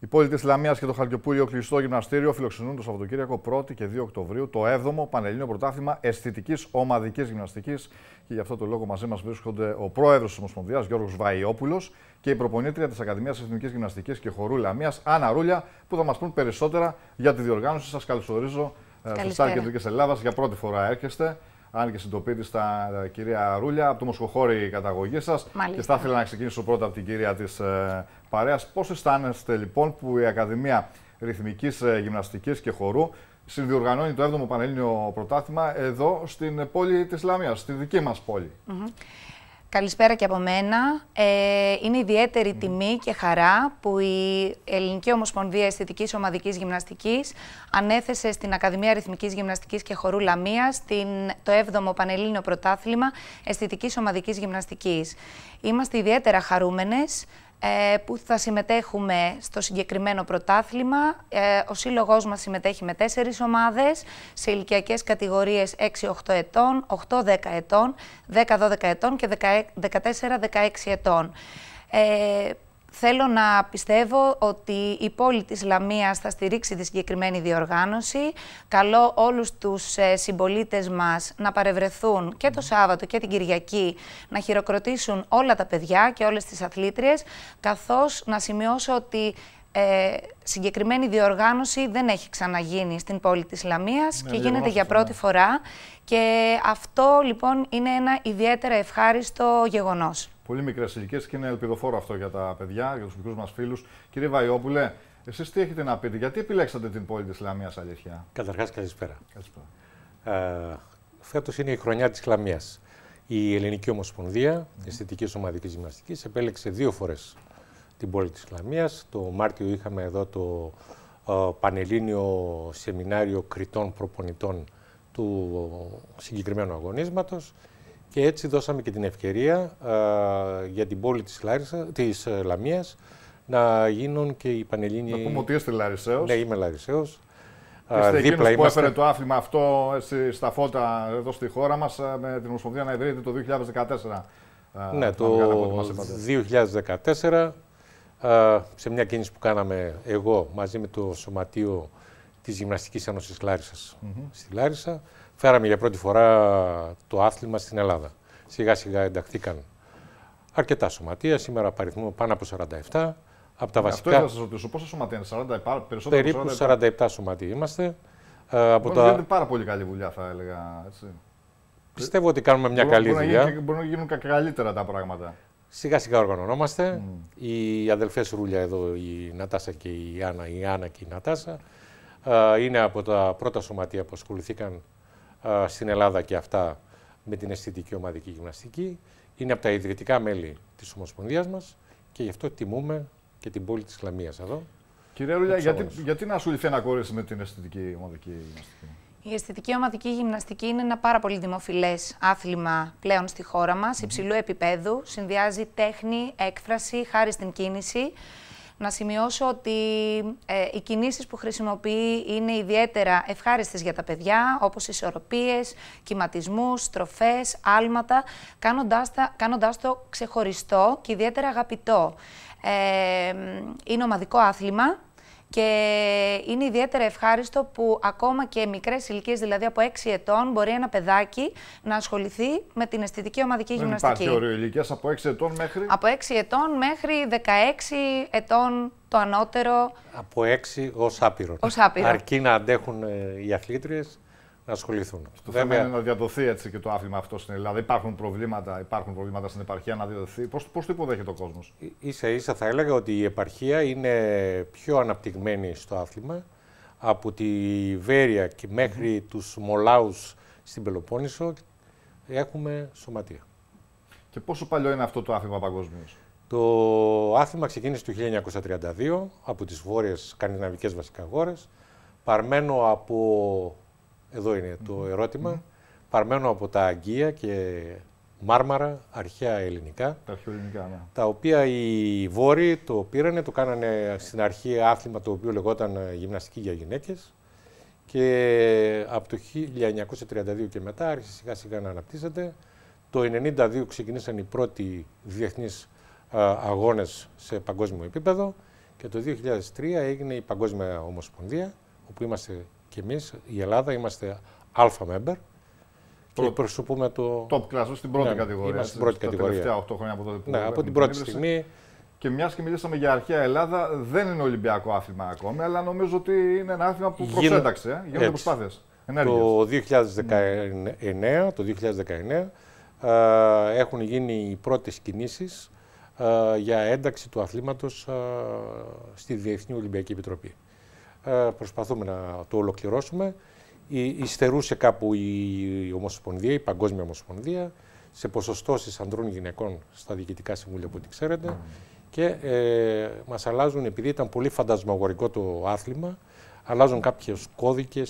Οι πόλη τη Λαμίας και το Χαλκιοπούλιο Κλειστό Γυμναστήριο φιλοξενούν το Σαββατοκύριακο 1η και 2 Οκτωβρίου το 7ο Πανελλήνιο Πρωτάθλημα Αισθητικής Ομαδικής Γυμναστικής. Και γι' αυτό το λόγο μαζί μας βρίσκονται ο πρόεδρος της Ομοσπονδίας Γιώργος Βαϊόπουλος και η προπονήτρια της Ακαδημίας Εθνικής Γυμναστικής και Χορού Λαμίας, Άννα Ρούλια, που θα μας πούν περισσότερα για τη διοργάνωση. Σας καλωσορίζω ε, στο Στάρ Κεντρικής Ελλάδας. Για πρώτη φορά έρχεστε αν και συντοπίτη στα ε, κυρία Ρούλια, από το Μοσχοχώρη καταγωγή σας. Και θα ήθελα να ξεκινήσω πρώτα από την κυρία της ε, παρέας. Πώς αισθάνεστε λοιπόν που η Ακαδημία Ρυθμικής ε, Γυμναστικής και Χορού συνδιοργανώνει το 7ο Πανελλήνιο Πρωτάθλημα εδώ στην πόλη της Λαμίας, στη δική μας πόλη. Καλησπέρα και από μένα. Ε, είναι ιδιαίτερη ναι. τιμή και χαρά που η Ελληνική Ομοσπονδία Αισθητικής Ομαδικής Γυμναστικής ανέθεσε στην Ακαδημία Ρυθμικής Γυμναστικής και Χορού Λαμίας το 7ο Πανελλήνιο Πρωτάθλημα Αισθητικής Ομαδικής Γυμναστικής. Είμαστε ιδιαίτερα χαρούμενες. Ε, που θα συμμετέχουμε στο συγκεκριμένο πρωτάθλημα. Ε, ο σύλλογός μας συμμετέχει με τέσσερις ομάδες σε ηλικιακές κατηγορίες 6-8 ετών, 8-10 ετών, 10-12 ετών και 14-16 ετών. Ε, Θέλω να πιστεύω ότι η πόλη της Λαμίας θα στηρίξει τη συγκεκριμένη διοργάνωση. Καλώ όλους τους ε, συμπολίτες μας να παρευρεθούν και το Σάββατο και την Κυριακή, να χειροκροτήσουν όλα τα παιδιά και όλες τις αθλήτριες, καθώς να σημειώσω ότι ε, συγκεκριμένη διοργάνωση δεν έχει ξαναγίνει στην πόλη της Λαμίας ναι, και γίνεται για πρώτη ναι. φορά και αυτό λοιπόν είναι ένα ιδιαίτερα ευχάριστο γεγονός. Πολύ μικρές ηλικίες και είναι ελπιδοφόρο αυτό για τα παιδιά, για τους μικρούς μας φίλους. Κύριε Βαϊόπουλε, εσείς τι έχετε να πείτε, γιατί επιλέξατε την πόλη της Λαμίας αλήθεια. Καταρχάς καλησπέρα. καλησπέρα. Ε, φέτος είναι η χρονιά της Λαμίας. Η Ελληνική Ομοσπονδία mm. Αισθητικής ομαδικής Γυμναστικής επέλεξε δύο φορές την πόλη της Λαμίας. Το Μάρτιο είχαμε εδώ το ε, Πανελλήνιο Σεμινάριο Κριτών Προπονητών του συγκεκριμένου αγωνίσματος και έτσι δώσαμε και την ευκαιρία ε, για την πόλη της, Λάρισας, ε, Λαμίας να γίνουν και οι Πανελλήνιοι... Να πούμε ότι είστε Λαρισαίος. Ναι, είμαι Λαρισαίος. Είστε δίπλα που έφερε το άφημα αυτό στα φώτα εδώ στη χώρα μας με την Ομοσπονδία να ιδρύεται το 2014. Ναι, το 2014 σε μια κίνηση που κάναμε εγώ μαζί με το Σωματείο της Γυμναστικής Ένωσης Λάρισας στη Λάρισα. Φέραμε για πρώτη φορά το άθλημα στην Ελλάδα. Σιγά σιγά ενταχθήκαν αρκετά σωματεία. Σήμερα παριθμούμε πάνω από 47. Από τα βασικά... Αυτό ήθελα να σας ρωτήσω. Πόσα σωματεία είναι, 40, περισσότερα Περίπου 47, 47 σωματεία είμαστε. από τα... πάρα πολύ καλή δουλειά, θα έλεγα. Έτσι. Πιστεύω ότι κάνουμε μια καλή δουλειά. μπορεί να γίνουν καλύτερα τα πράγματα. Σιγά σιγά οργανωνόμαστε. Οι Αδελφές Ρούλια εδώ, η Νατάσα και η Άννα, η Άννα και η Νατάσα, είναι από τα πρώτα σωματεία που ασχοληθήκαν στην Ελλάδα και αυτά με την αισθητική ομαδική γυμναστική. Είναι από τα ιδρυτικά μέλη της Ομοσπονδίας μας και γι' αυτό τιμούμε και την πόλη της Λαμίας εδώ. Κύριε Ρούλια, γιατί, γιατί να ασχοληθεί ένα κόρης με την αισθητική ομαδική γυμναστική. Η αισθητική ομαδική γυμναστική είναι ένα πάρα πολύ δημοφιλές άθλημα πλέον στη χώρα μας, υψηλού επίπεδου. Συνδυάζει τέχνη, έκφραση, χάρη στην κίνηση. Να σημειώσω ότι ε, οι κινήσεις που χρησιμοποιεί είναι ιδιαίτερα ευχάριστες για τα παιδιά, όπως ισορροπίες, κυματισμούς, στροφές, άλματα, κάνοντάς, το ξεχωριστό και ιδιαίτερα αγαπητό. Ε, είναι ομαδικό άθλημα και είναι ιδιαίτερα ευχάριστο που ακόμα και μικρές ηλικίες, δηλαδή από 6 ετών, μπορεί ένα παιδάκι να ασχοληθεί με την αισθητική ομαδική Δεν γυμναστική. Υπάρχει όριο ηλικίας από 6 ετών μέχρι. Από 6 ετών μέχρι 16 ετών το ανώτερο. Από 6 ως άπειρο. Ως άπειρο. Αρκεί να αντέχουν ε, οι αθλήτριες να ασχοληθούν. Το θέμα είναι να διαδοθεί έτσι και το άθλημα αυτό στην Ελλάδα. Υπάρχουν προβλήματα, υπάρχουν προβλήματα στην επαρχία να διαδοθεί. Πώς πώς το υποδέχεται ο κόσμος, σα ίσα θα έλεγα ότι η επαρχία είναι πιο αναπτυγμένη στο άθλημα από τη Βέρεια και μέχρι mm. τους Μολάους στην Πελοπόννησο έχουμε σωματεία. Και πόσο παλιό είναι αυτό το άθλημα παγκοσμίως. Το άθλημα ξεκίνησε το 1932 από τις βόρειες σκανδιναβικές βασικά χώρες, παρμένο από εδώ είναι το ερώτημα. Mm από τα Αγγεία και Μάρμαρα, αρχαία ελληνικά, τα, ελληνικά, ναι. τα οποία οι Βόροι το πήρανε, το κάνανε στην αρχή άθλημα το οποίο λεγόταν ε, γυμναστική για γυναίκες και από το 1932 και μετά άρχισε σιγά σιγά να αναπτύσσεται. Το 1992 ξεκινήσαν οι πρώτοι διεθνείς ε, αγώνες σε παγκόσμιο επίπεδο και το 2003 έγινε η Παγκόσμια Ομοσπονδία, όπου είμαστε και εμείς, η Ελλάδα, είμαστε αλφα αλφα-μέμπερ και προσωπούμε το. Top class, στην πρώτη ναι, κατηγορία. Είμαστε στην πρώτη κατηγορία. Τα τελευταία 8 χρόνια από τότε που. Ναι, από την πρώτη στιγμή. Και μιας και μιλήσαμε για αρχαία Ελλάδα, δεν είναι Ολυμπιακό άθλημα ακόμη, αλλά νομίζω ότι είναι ένα άθλημα που προσέταξε. Γίνονται Γίνε... προσπάθειες. Το 2019, το 2019 έχουν γίνει οι πρώτες κινήσεις για ένταξη του αθλήματος στη Διεθνή Ολυμπιακή Επιτροπή. Ε, προσπαθούμε να το ολοκληρώσουμε. Ιστερούσε κάπου η Ομοσπονδία, η Παγκόσμια Ομοσπονδία, σε ποσοστώσεις ανδρών γυναικών στα διοικητικά συμβούλια που ξέρετε και ε, μας αλλάζουν, επειδή ήταν πολύ φαντασμαγορικό το άθλημα, αλλάζουν κάποιες κώδικες,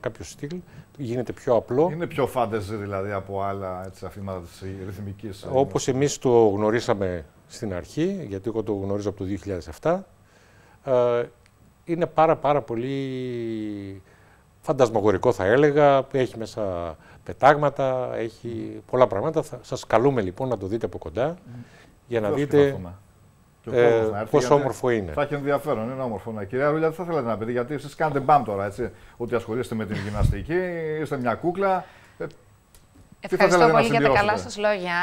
κάποιος στυλ. Γίνεται πιο απλό. Είναι πιο φάνταζε δηλαδή από άλλα έτσι, αφήματα της ρυθμικής. Όπως εμείς το γνωρίσαμε στην αρχή, γιατί εγώ το γνωρίζω από το 2007 είναι πάρα πάρα πολύ φαντασμαγορικό θα έλεγα, έχει μέσα πετάγματα, έχει πολλά πράγματα. Θα, σας καλούμε λοιπόν να το δείτε από κοντά για να δείτε ε, πόσο όμορφο είναι. Θα έχει ενδιαφέρον, είναι όμορφο. Ναι. Κυρία Ρούλια, τι θα θέλατε να πείτε, γιατί εσείς κάνετε μπαμ τώρα, έτσι, ότι ασχολείστε με την γυμναστική, είστε μια κούκλα. Ε, Ευχαριστώ πολύ για τα καλά σας λόγια.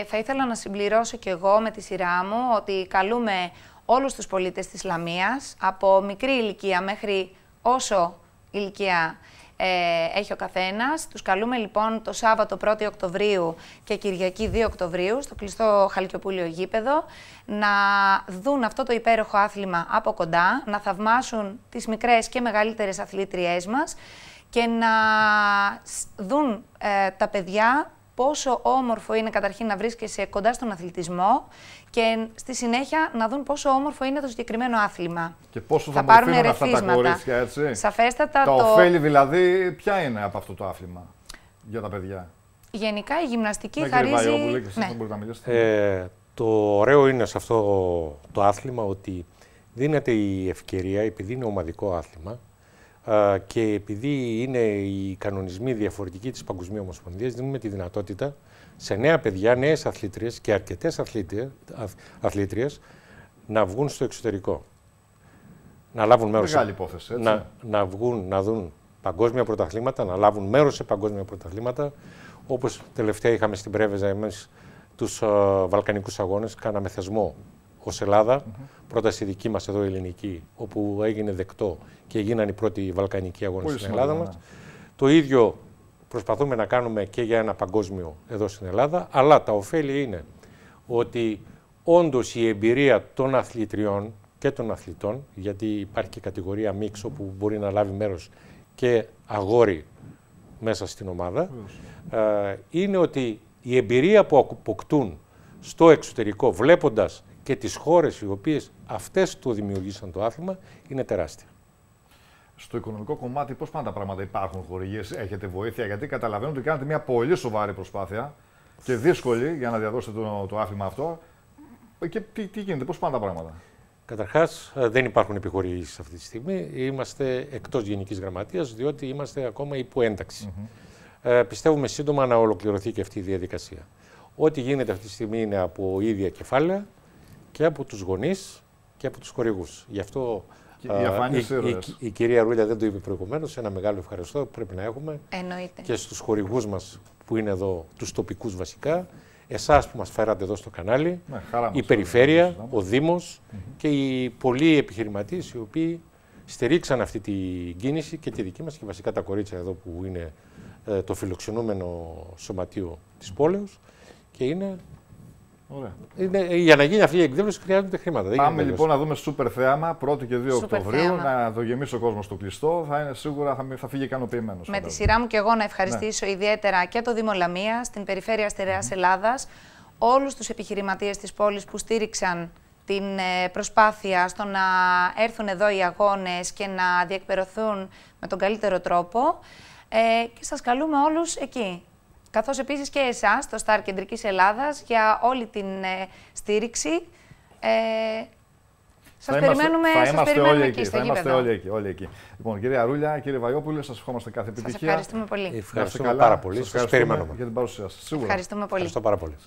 Ε, θα ήθελα να συμπληρώσω κι εγώ με τη σειρά μου ότι καλούμε όλους τους πολίτες της Λαμίας, από μικρή ηλικία μέχρι όσο ηλικία ε, έχει ο καθένας. Τους καλούμε λοιπόν το Σάββατο Οκτωβρίου και Κυριακή 2 Οκτωβρίου στο κλειστό Χαλκιοπούλιο Γήπεδο να δουν αυτό το υπέροχο άθλημα από κοντά, να θαυμάσουν τις μικρές και μεγαλύτερες αθλήτριές μας και να δουν ε, τα παιδιά πόσο όμορφο είναι καταρχήν να βρίσκεσαι κοντά στον αθλητισμό και στη συνέχεια να δουν πόσο όμορφο είναι το συγκεκριμένο άθλημα. Και πόσο θα, θα πάρουν ερεθίσματα. αυτά τα κορίτσια, έτσι. Σαφέστατα. Τα το... ωφέλη δηλαδή, ποια είναι από αυτό το άθλημα για τα παιδιά. Γενικά η γυμναστική ναι, χαρίζει... ναι. ε, το ωραίο είναι σε αυτό το άθλημα ότι δίνεται η ευκαιρία, επειδή είναι ομαδικό άθλημα, και επειδή είναι οι κανονισμοί διαφορετικοί της Παγκοσμίου Ομοσπονδίας, δίνουμε τη δυνατότητα σε νέα παιδιά, νέες αθλήτριες και αρκετές αθλήτριες να βγουν στο εξωτερικό. Να λάβουν μέρος Μεγάλη σε, υπόθεση, Να, να βγουν, να δουν παγκόσμια πρωταθλήματα, να λάβουν μέρος σε παγκόσμια πρωταθλήματα, όπως τελευταία είχαμε στην Πρέβεζα εμείς τους Βαλκανικού Βαλκανικούς Αγώνες, κάναμε θεσμό ω Ελλάδα. Mm -hmm. Πρώτα στη δική μας εδώ ελληνική, όπου έγινε δεκτό και γίνανε οι πρώτοι βαλκανικοί αγώνες στην Ελλάδα μας. Ναι. Το ίδιο προσπαθούμε να κάνουμε και για ένα παγκόσμιο εδώ στην Ελλάδα. Αλλά τα ωφέλη είναι ότι όντως η εμπειρία των αθλητριών και των αθλητών, γιατί υπάρχει και κατηγορία μίξ όπου μπορεί να λάβει μέρος και αγόρι μέσα στην ομάδα, ε, είναι ότι η εμπειρία που αποκτούν στο εξωτερικό, βλέποντας και τις χώρες οι οποίες αυτές το δημιουργήσαν το άθλημα είναι τεράστια. Στο οικονομικό κομμάτι πώς πάντα πράγματα, υπάρχουν χορηγίες, έχετε βοήθεια, γιατί καταλαβαίνω ότι κάνετε μια πολύ σοβαρή προσπάθεια και δύσκολη για να διαδώσετε το, το άθλημα αυτό. Και τι, τι γίνεται, πώς πάνε τα πράγματα. Καταρχάς, ε, δεν υπάρχουν επιχορηγήσεις αυτή τη στιγμή. Είμαστε εκτός Γενικής Γραμματείας, διότι είμαστε ακόμα υπό ένταξη. ε, πιστεύουμε σύντομα να ολοκληρωθεί και αυτή η διαδικασία. Ό,τι γίνεται αυτή τη στιγμή είναι από ίδια κεφάλαια και από τους γονείς και από τους χορηγούς. Γι' αυτό η, η, κυρία Ρούλια δεν το είπε προηγουμένως. Ένα μεγάλο ευχαριστώ που πρέπει να έχουμε και στους χορηγούς μας που είναι εδώ, τους τοπικούς βασικά, εσάς που μας φέρατε εδώ στο κανάλι, ναι, η Περιφέρεια, ο Δήμος και οι πολλοί επιχειρηματίες οι οποίοι στηρίξαν αυτή την κίνηση και τη δική μας και βασικά τα κορίτσια εδώ που είναι ε, το φιλοξενούμενο σωματείο της πόλεως και είναι είναι, ε, για να γίνει αυτή η εκδήλωση χρειάζονται χρήματα. Πάμε λοιπόν να δούμε σούπερ θέαμα 1 και 2 Οκτωβρίου, να το γεμίσει ο κόσμος το κλειστό. Θα είναι σίγουρα θα, θα φύγει ικανοποιημένος. Με τη σειρά μου και εγώ να ευχαριστήσω ναι. ιδιαίτερα και το Δήμο Λαμία, την Περιφέρεια Αστερεά mm. Ελλάδας, όλους τους επιχειρηματίες της πόλης που στήριξαν την ε, προσπάθεια στο να έρθουν εδώ οι αγώνες και να διεκπαιρωθούν με τον καλύτερο τρόπο. Ε, και σας καλούμε όλους εκεί καθώς επίσης και εσάς, το Σταρ Κεντρικής Ελλάδας, για όλη την ε, στήριξη. Ε, σας περιμένουμε, θα σας είμαστε περιμένουμε όλοι εκεί, εκεί θα είμαστε όλοι εκεί, όλοι εκεί. Λοιπόν, κύριε Αρούλια, κύριε Βαϊόπουλο, σας ευχόμαστε κάθε επιτυχία. Σας ευχαριστούμε πολύ. Ευχαριστούμε, ευχαριστούμε πάρα πολύ. Σας, ευχαριστούμε περιμένουμε. Για την παρουσία σας, σίγουρα. Ευχαριστούμε πολύ. Ευχαριστώ πάρα πολύ.